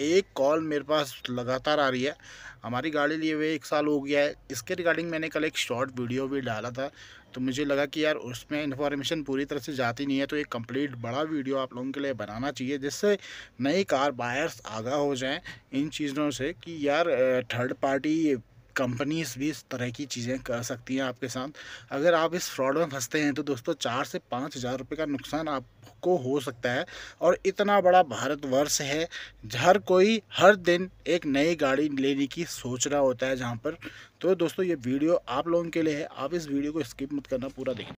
एक कॉल मेरे पास लगातार आ रही है हमारी गाड़ी लिए हुए एक साल हो गया है इसके रिगार्डिंग मैंने कल एक शॉर्ट वीडियो भी डाला था तो मुझे लगा कि यार उसमें इन्फॉर्मेशन पूरी तरह से जाती नहीं है तो एक कंप्लीट बड़ा वीडियो आप लोगों के लिए बनाना चाहिए जिससे नई कार बायर्स आगाह हो जाएं इन चीज़ों से कि यार थर्ड पार्टी कंपनीज भी इस तरह की चीज़ें कर सकती हैं आपके साथ अगर आप इस फ्रॉड में फंसते हैं तो दोस्तों चार से पाँच हज़ार रुपये का नुकसान आपको हो सकता है और इतना बड़ा भारतवर्ष है हर कोई हर दिन एक नई गाड़ी लेने की सोच रहा होता है जहाँ पर तो दोस्तों ये वीडियो आप लोगों के लिए है आप इस वीडियो को स्किप मत करना पूरा देखें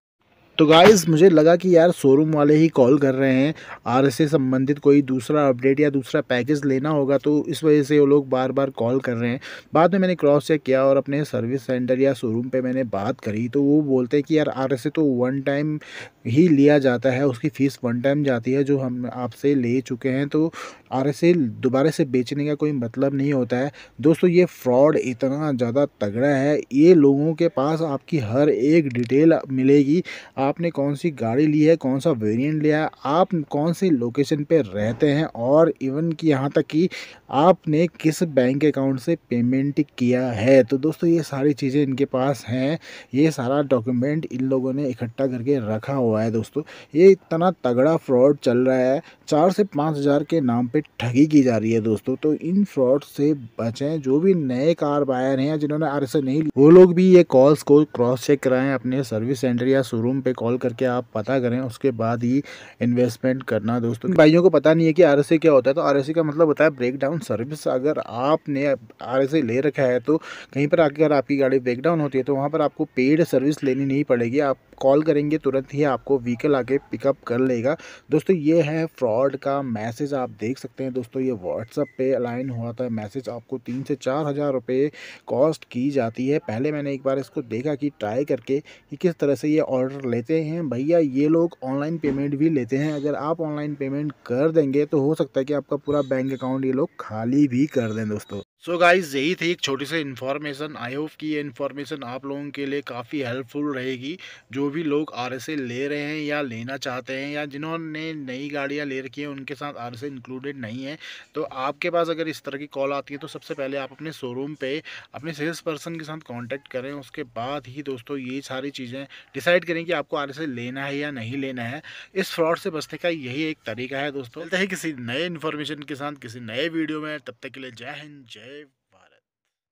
तो गाइस मुझे लगा कि यार शोरूम वाले ही कॉल कर रहे हैं आर से संबंधित कोई दूसरा अपडेट या दूसरा पैकेज लेना होगा तो इस वजह से वो लोग बार बार कॉल कर रहे हैं बाद में मैंने क्रॉस चेक किया और अपने सर्विस सेंटर या शोरूम पे मैंने बात करी तो वो बोलते हैं कि यार आर तो वन टाइम ही लिया जाता है उसकी फ़ीस वन टाइम जाती है जो हम आपसे ले चुके हैं तो आर दोबारा से बेचने का कोई मतलब नहीं होता है दोस्तों ये फ्रॉड इतना ज़्यादा तगड़ा है ये लोगों के पास आपकी हर एक डिटेल मिलेगी आपने कौन सी गाड़ी ली है कौन सा वेरिएंट लिया है आप कौन सी लोकेशन पे रहते हैं और इवन कि यहाँ तक कि आपने किस बैंक अकाउंट से पेमेंट किया है तो दोस्तों ये सारी चीज़ें इनके पास हैं ये सारा डॉक्यूमेंट इन लोगों ने इकट्ठा करके रखा हुआ है दोस्तों ये इतना तगड़ा फ्रॉड चल रहा है चार से पाँच हज़ार के नाम पर ठगी की जा रही है दोस्तों तो इन फ्रॉड से बचें जो भी नए कार बायर हैं जिन्होंने आर नहीं वो लोग भी ये कॉल्स को क्रॉस चेक कराएं अपने सर्विस सेंटर या शोरूम पे कॉल करके आप पता करें उसके बाद ही इन्वेस्टमेंट करना दोस्तों भाइयों को पता नहीं है कि आर क्या होता है तो आर का मतलब होता है ब्रेक डाउन सर्विस अगर आपने आर ले रखा है तो कहीं पर आकर आपकी गाड़ी ब्रेक डाउन होती है तो वहाँ पर आपको पेड सर्विस लेनी नहीं पड़ेगी आप कॉल करेंगे तुरंत ही आपको व्हीकल आके पिकअप कर लेगा दोस्तों ये है फ्रॉड का मैसेज आप देख सकते हैं दोस्तों ये व्हाट्सअप पे अलाइन हुआ था मैसेज आपको तीन से चार हज़ार रुपये कॉस्ट की जाती है पहले मैंने एक बार इसको देखा कि ट्राई करके कि किस तरह से ये ऑर्डर लेते हैं भैया ये लोग ऑनलाइन पेमेंट भी लेते हैं अगर आप ऑनलाइन पेमेंट कर देंगे तो हो सकता है कि आपका पूरा बैंक अकाउंट ये लोग खाली भी कर दें दोस्तों सो so गाइज यही थी एक छोटी सी इन्फॉर्मेशन आई होप की ये इन्फॉर्मेशन आप लोगों के लिए काफ़ी हेल्पफुल रहेगी जो भी लोग आर ले रहे हैं या लेना चाहते हैं या जिन्होंने नई गाड़ियाँ ले रखी हैं उनके साथ आर इंक्लूडेड नहीं है तो आपके पास अगर इस तरह की कॉल आती है तो सबसे पहले आप अपने शोरूम पर अपने सेल्स पर्सन के साथ कॉन्टैक्ट करें उसके बाद ही दोस्तों ये सारी चीज़ें डिसाइड करें कि आपको आर लेना है या नहीं लेना है इस फ्रॉड से बचने का यही एक तरीका है दोस्तों मिलते हैं किसी नए इन्फॉर्मेशन के साथ किसी नए वीडियो में तब तक के लिए जय हिंद जय